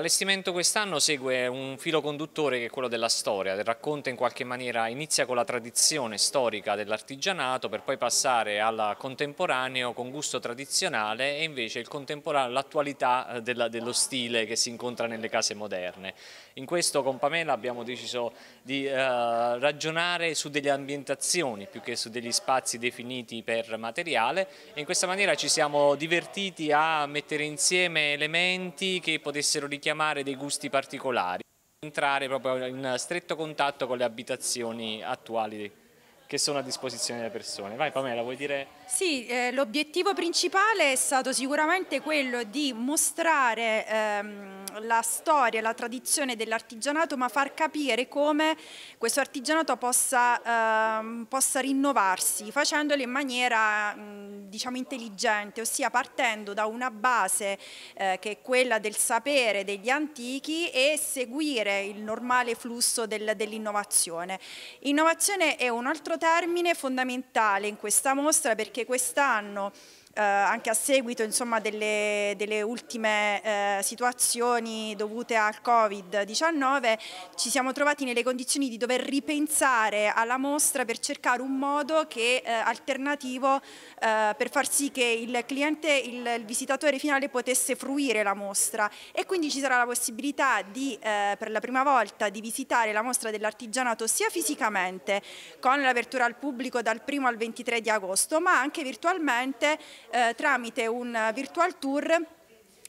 L'allestimento quest'anno segue un filo conduttore che è quello della storia, del racconto in qualche maniera inizia con la tradizione storica dell'artigianato per poi passare al contemporaneo con gusto tradizionale e invece l'attualità eh, dello stile che si incontra nelle case moderne. In questo con Pamela abbiamo deciso di eh, ragionare su delle ambientazioni più che su degli spazi definiti per materiale e in questa maniera ci siamo divertiti a mettere insieme elementi che potessero richiamare richiamare dei gusti particolari, entrare proprio in stretto contatto con le abitazioni attuali che sono a disposizione delle persone. Vai Pamela, vuoi dire? Sì, eh, l'obiettivo principale è stato sicuramente quello di mostrare ehm, la storia, la tradizione dell'artigianato, ma far capire come questo artigianato possa, eh, possa rinnovarsi facendolo in maniera mh, mm, diciamo intelligente, ossia partendo da una base eh, che è quella del sapere degli antichi e seguire il normale flusso del, dell'innovazione. Innovazione è un altro termine fondamentale in questa mostra perché quest'anno eh, anche a seguito insomma, delle, delle, ultime eh, situazioni dovute al Covid-19 ci siamo trovati nelle condizioni di dover ripensare alla mostra per cercare un modo che, eh, alternativo eh, per far sì che il cliente, il, il, visitatore finale potesse fruire la mostra e quindi ci sarà la possibilità di, eh, per la prima volta di visitare la mostra dell'artigianato sia fisicamente con l'apertura al pubblico dal 1 al 23 di agosto ma anche virtualmente eh, tramite un virtual tour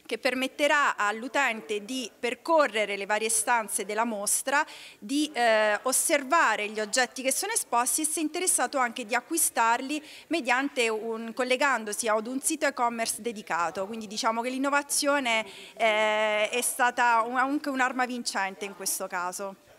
che permetterà all'utente di percorrere le varie stanze della mostra, di eh, osservare gli oggetti che sono esposti e se interessato anche di acquistarli un, collegandosi ad un sito e-commerce dedicato. Quindi diciamo che l'innovazione eh, è stata un, anche un'arma vincente in questo caso.